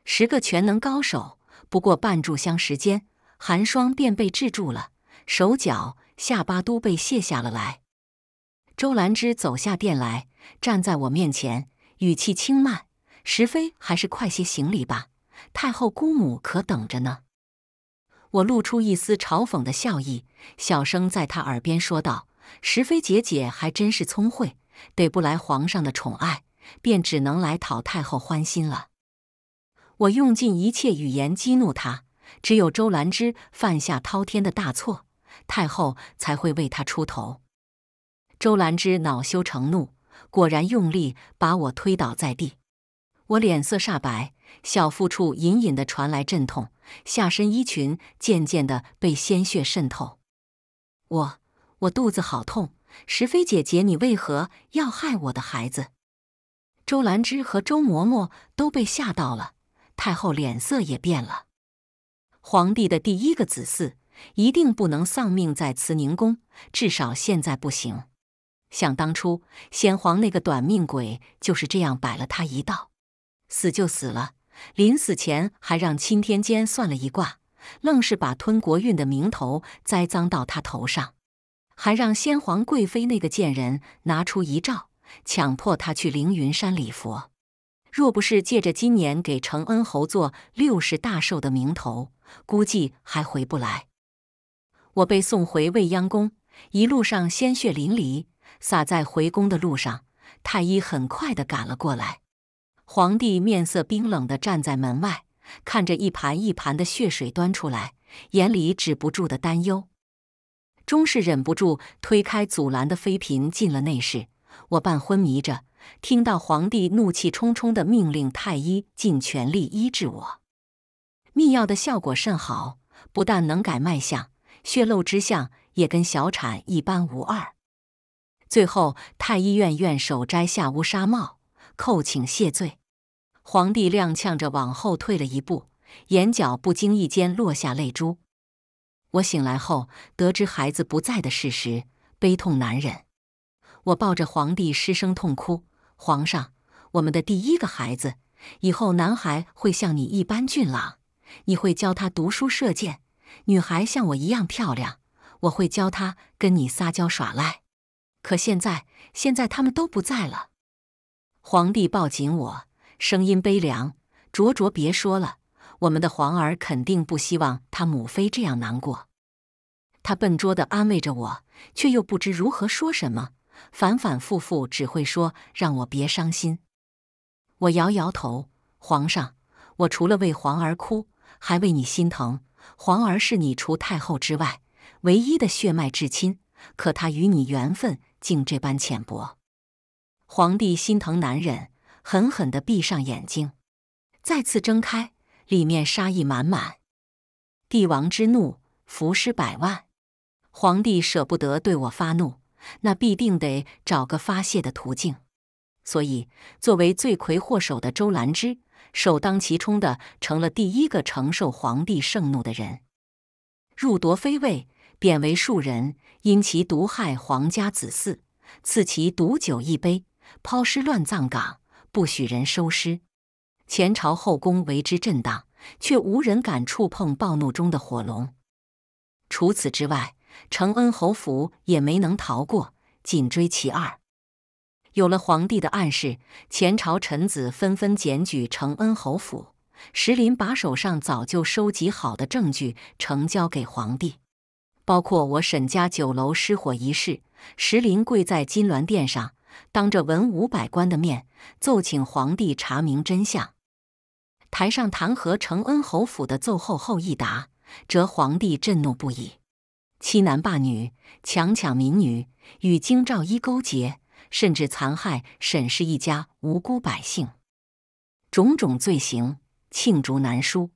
十个全能高手，不过半炷香时间，寒霜便被制住了，手脚、下巴都被卸下了来。周兰芝走下殿来，站在我面前，语气轻慢：“石飞，还是快些行礼吧。”太后姑母可等着呢！我露出一丝嘲讽的笑意，小声在她耳边说道：“石妃姐姐还真是聪慧，得不来皇上的宠爱，便只能来讨太后欢心了。”我用尽一切语言激怒她，只有周兰芝犯下滔天的大错，太后才会为她出头。周兰芝恼羞成怒，果然用力把我推倒在地。我脸色煞白。小腹处隐隐地传来阵痛，下身衣裙渐渐地被鲜血渗透。我我肚子好痛，石飞姐姐，你为何要害我的孩子？周兰芝和周嬷嬷都被吓到了，太后脸色也变了。皇帝的第一个子嗣一定不能丧命在慈宁宫，至少现在不行。想当初，先皇那个短命鬼就是这样摆了他一道，死就死了。临死前还让钦天监算了一卦，愣是把吞国运的名头栽赃到他头上，还让先皇贵妃那个贱人拿出遗诏，强迫他去凌云山礼佛。若不是借着今年给承恩侯做六十大寿的名头，估计还回不来。我被送回未央宫，一路上鲜血淋漓，洒在回宫的路上。太医很快的赶了过来。皇帝面色冰冷的站在门外，看着一盘一盘的血水端出来，眼里止不住的担忧，终是忍不住推开阻拦的妃嫔，进了内室。我半昏迷着，听到皇帝怒气冲冲的命令太医尽全力医治我。秘药的效果甚好，不但能改脉象，血漏之象也跟小产一般无二。最后，太医院院首摘下乌纱帽。叩请谢罪，皇帝踉跄着往后退了一步，眼角不经意间落下泪珠。我醒来后得知孩子不在的事实，悲痛难忍。我抱着皇帝失声痛哭，皇上，我们的第一个孩子，以后男孩会像你一般俊朗，你会教他读书射箭；女孩像我一样漂亮，我会教她跟你撒娇耍赖。可现在，现在他们都不在了。皇帝抱紧我，声音悲凉：“卓卓，别说了，我们的皇儿肯定不希望他母妃这样难过。”他笨拙的安慰着我，却又不知如何说什么，反反复复只会说让我别伤心。我摇摇头：“皇上，我除了为皇儿哭，还为你心疼。皇儿是你除太后之外唯一的血脉至亲，可他与你缘分竟这般浅薄。”皇帝心疼难忍，狠狠的闭上眼睛，再次睁开，里面杀意满满。帝王之怒，伏尸百万。皇帝舍不得对我发怒，那必定得找个发泄的途径。所以，作为罪魁祸首的周兰芝，首当其冲的成了第一个承受皇帝盛怒的人。入夺妃位，贬为庶人，因其毒害皇家子嗣，赐其毒酒一杯。抛尸乱葬岗，不许人收尸。前朝后宫为之震荡，却无人敢触碰暴怒中的火龙。除此之外，承恩侯府也没能逃过紧追其二。有了皇帝的暗示，前朝臣子纷纷检举承恩侯府。石林把手上早就收集好的证据呈交给皇帝，包括我沈家酒楼失火一事。石林跪在金銮殿上。当着文武百官的面奏请皇帝查明真相。台上弹劾承恩侯府的奏后后一答，折皇帝震怒不已。欺男霸女，强抢民女，与京兆一勾结，甚至残害沈氏一家无辜百姓，种种罪行罄竹难书。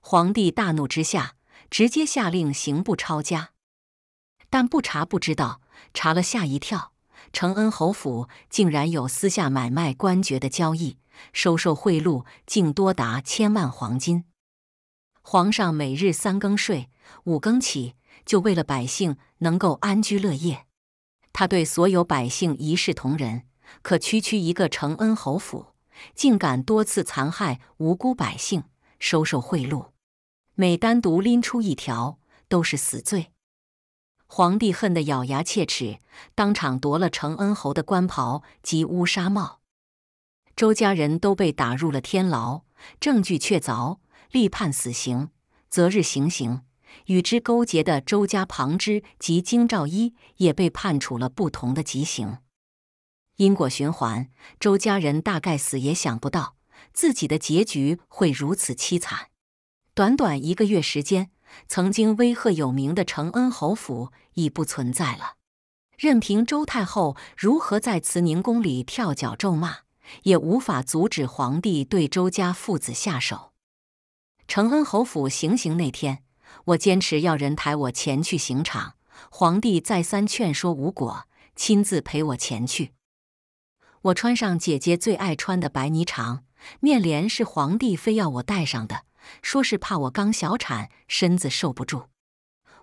皇帝大怒之下，直接下令刑部抄家。但不查不知道，查了吓一跳。承恩侯府竟然有私下买卖官爵的交易，收受贿赂竟多达千万黄金。皇上每日三更睡，五更起，就为了百姓能够安居乐业。他对所有百姓一视同仁，可区区一个承恩侯府，竟敢多次残害无辜百姓，收受贿赂，每单独拎出一条都是死罪。皇帝恨得咬牙切齿，当场夺了承恩侯的官袍及乌纱帽。周家人都被打入了天牢，证据确凿，立判死刑，择日行刑。与之勾结的周家旁支及京兆一也被判处了不同的极刑。因果循环，周家人大概死也想不到自己的结局会如此凄惨。短短一个月时间。曾经威赫有名的承恩侯府已不存在了，任凭周太后如何在慈宁宫里跳脚咒骂，也无法阻止皇帝对周家父子下手。承恩侯府行刑那天，我坚持要人抬我前去刑场，皇帝再三劝说无果，亲自陪我前去。我穿上姐姐最爱穿的白霓裳，面帘是皇帝非要我戴上的。说是怕我刚小产，身子受不住。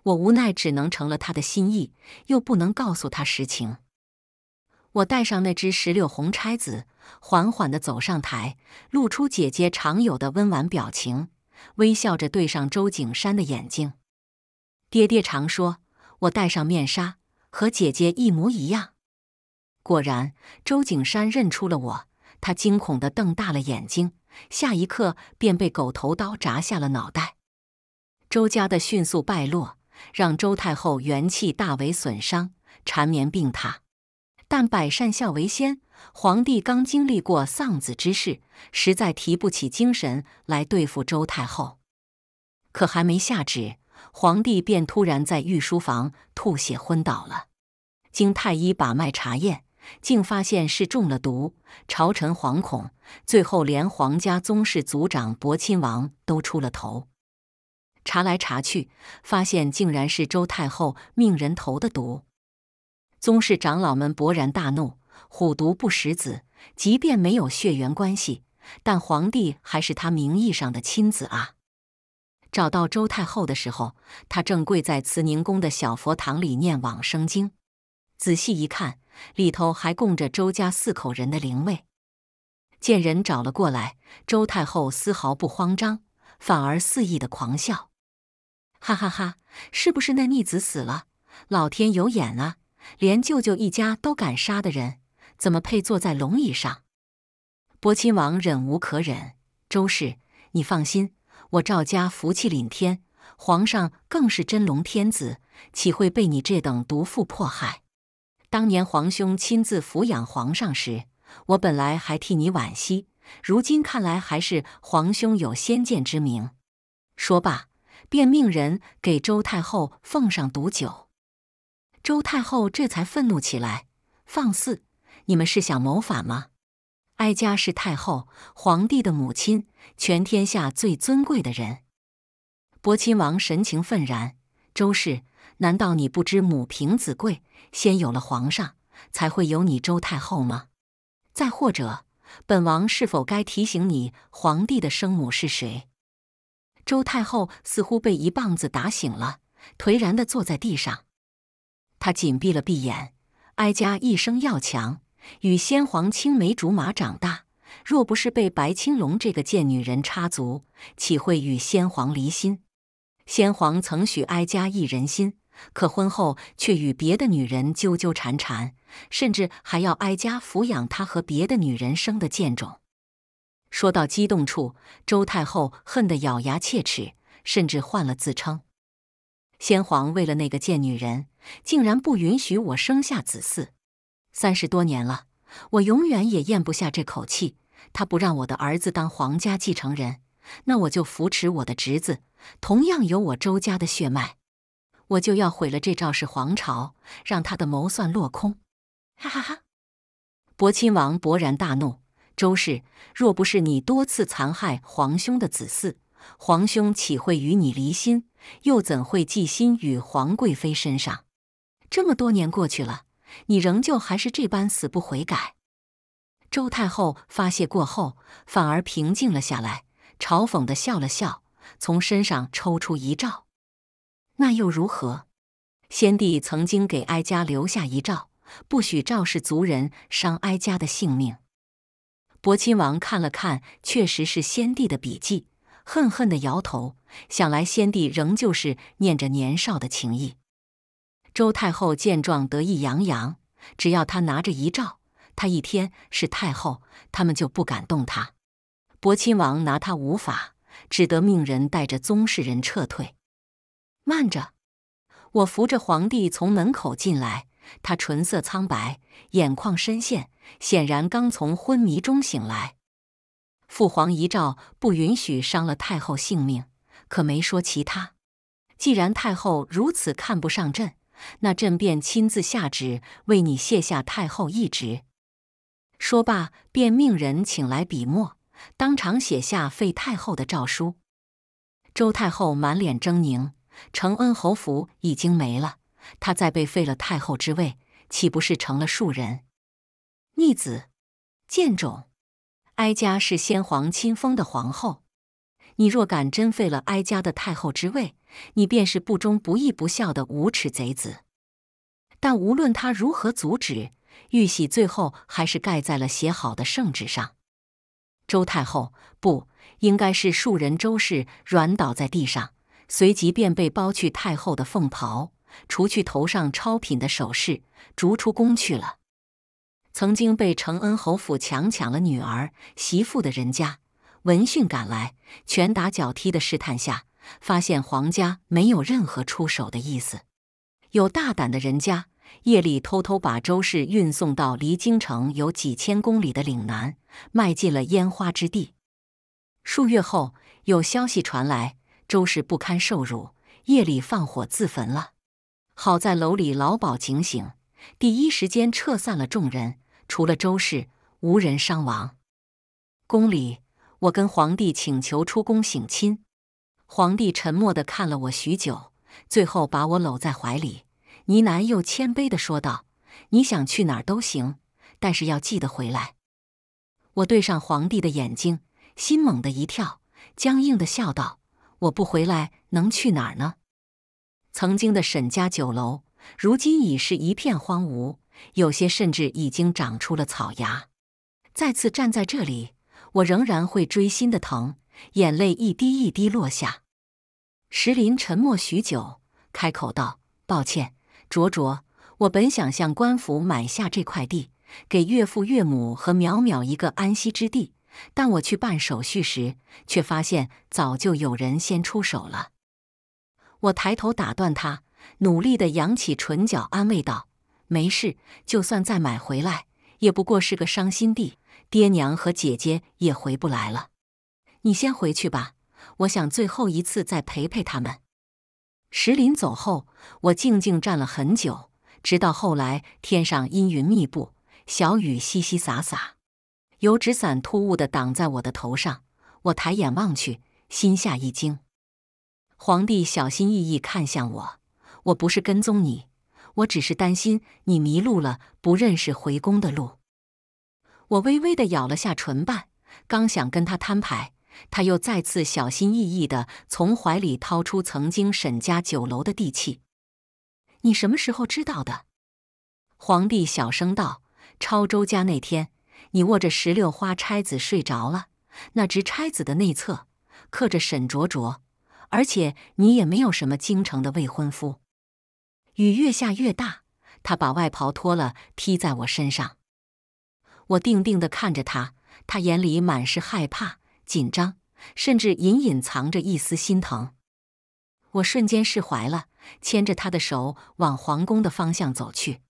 我无奈，只能成了他的心意，又不能告诉他实情。我戴上那只石榴红钗子，缓缓地走上台，露出姐姐常有的温婉表情，微笑着对上周景山的眼睛。爹爹常说，我戴上面纱和姐姐一模一样。果然，周景山认出了我，他惊恐地瞪大了眼睛。下一刻便被狗头刀砸下了脑袋。周家的迅速败落，让周太后元气大为损伤，缠绵病榻。但百善孝为先，皇帝刚经历过丧子之事，实在提不起精神来对付周太后。可还没下旨，皇帝便突然在御书房吐血昏倒了。经太医把脉查验。竟发现是中了毒，朝臣惶恐，最后连皇家宗室族长博亲王都出了头。查来查去，发现竟然是周太后命人投的毒。宗室长老们勃然大怒：“虎毒不食子，即便没有血缘关系，但皇帝还是他名义上的亲子啊！”找到周太后的时候，她正跪在慈宁宫的小佛堂里念往生经。仔细一看。里头还供着周家四口人的灵位。见人找了过来，周太后丝毫不慌张，反而肆意的狂笑：“哈哈哈！是不是那逆子死了？老天有眼啊！连舅舅一家都敢杀的人，怎么配坐在龙椅上？”博亲王忍无可忍：“周氏，你放心，我赵家福气凛天，皇上更是真龙天子，岂会被你这等毒妇迫害？”当年皇兄亲自抚养皇上时，我本来还替你惋惜，如今看来还是皇兄有先见之明。说罢，便命人给周太后奉上毒酒。周太后这才愤怒起来：“放肆！你们是想谋反吗？哀家是太后，皇帝的母亲，全天下最尊贵的人。”博亲王神情愤然：“周氏。”难道你不知母凭子贵，先有了皇上，才会有你周太后吗？再或者，本王是否该提醒你，皇帝的生母是谁？周太后似乎被一棒子打醒了，颓然地坐在地上。她紧闭了闭眼，哀家一生要强，与先皇青梅竹马长大。若不是被白青龙这个贱女人插足，岂会与先皇离心？先皇曾许哀家一人心。可婚后却与别的女人纠纠缠缠，甚至还要挨家抚养他和别的女人生的贱种。说到激动处，周太后恨得咬牙切齿，甚至换了自称。先皇为了那个贱女人，竟然不允许我生下子嗣。三十多年了，我永远也咽不下这口气。他不让我的儿子当皇家继承人，那我就扶持我的侄子，同样有我周家的血脉。我就要毁了这赵氏皇朝，让他的谋算落空！哈哈哈！博亲王勃然大怒：“周氏，若不是你多次残害皇兄的子嗣，皇兄岂会与你离心？又怎会寄心于皇贵妃身上？这么多年过去了，你仍旧还是这般死不悔改！”周太后发泄过后，反而平静了下来，嘲讽的笑了笑，从身上抽出遗诏。那又如何？先帝曾经给哀家留下遗诏，不许赵氏族人伤哀家的性命。薄亲王看了看，确实是先帝的笔迹，恨恨的摇头。想来先帝仍旧是念着年少的情谊。周太后见状，得意洋洋。只要他拿着遗诏，他一天是太后，他们就不敢动他。博亲王拿她无法，只得命人带着宗室人撤退。慢着，我扶着皇帝从门口进来，他唇色苍白，眼眶深陷，显然刚从昏迷中醒来。父皇遗诏不允许伤了太后性命，可没说其他。既然太后如此看不上朕，那朕便亲自下旨为你卸下太后一职。说罢，便命人请来笔墨，当场写下废太后的诏书。周太后满脸狰狞。承恩侯府已经没了，他再被废了太后之位，岂不是成了庶人、逆子、贱种？哀家是先皇亲封的皇后，你若敢真废了哀家的太后之位，你便是不忠不义不孝的无耻贼子！但无论他如何阻止，玉玺最后还是盖在了写好的圣旨上。周太后，不，应该是庶人周氏，软倒在地上。随即便被剥去太后的凤袍，除去头上超品的首饰，逐出宫去了。曾经被承恩侯府强抢了女儿媳妇的人家，闻讯赶来，拳打脚踢的试探下，发现黄家没有任何出手的意思。有大胆的人家，夜里偷偷把周氏运送到离京城有几千公里的岭南，迈进了烟花之地。数月后，有消息传来。周氏不堪受辱，夜里放火自焚了。好在楼里老鸨警醒，第一时间撤散了众人，除了周氏，无人伤亡。宫里，我跟皇帝请求出宫省亲。皇帝沉默的看了我许久，最后把我搂在怀里，呢喃又谦卑的说道：“你想去哪儿都行，但是要记得回来。”我对上皇帝的眼睛，心猛地一跳，僵硬的笑道。我不回来能去哪儿呢？曾经的沈家酒楼，如今已是一片荒芜，有些甚至已经长出了草芽。再次站在这里，我仍然会锥心的疼，眼泪一滴一滴落下。石林沉默许久，开口道：“抱歉，卓卓，我本想向官府买下这块地，给岳父岳母和淼淼一个安息之地。”但我去办手续时，却发现早就有人先出手了。我抬头打断他，努力的扬起唇角，安慰道：“没事，就算再买回来，也不过是个伤心地。爹娘和姐姐也回不来了。你先回去吧，我想最后一次再陪陪他们。”石林走后，我静静站了很久，直到后来天上阴云密布，小雨淅淅洒洒。油纸伞突兀地挡在我的头上，我抬眼望去，心下一惊。皇帝小心翼翼看向我：“我不是跟踪你，我只是担心你迷路了，不认识回宫的路。”我微微地咬了下唇瓣，刚想跟他摊牌，他又再次小心翼翼地从怀里掏出曾经沈家酒楼的地契。“你什么时候知道的？”皇帝小声道：“抄周家那天。”你握着石榴花钗子睡着了，那只钗子的内侧刻着沈灼灼，而且你也没有什么京城的未婚夫。雨越下越大，他把外袍脱了披在我身上。我定定地看着他，他眼里满是害怕、紧张，甚至隐隐藏着一丝心疼。我瞬间释怀了，牵着他的手往皇宫的方向走去。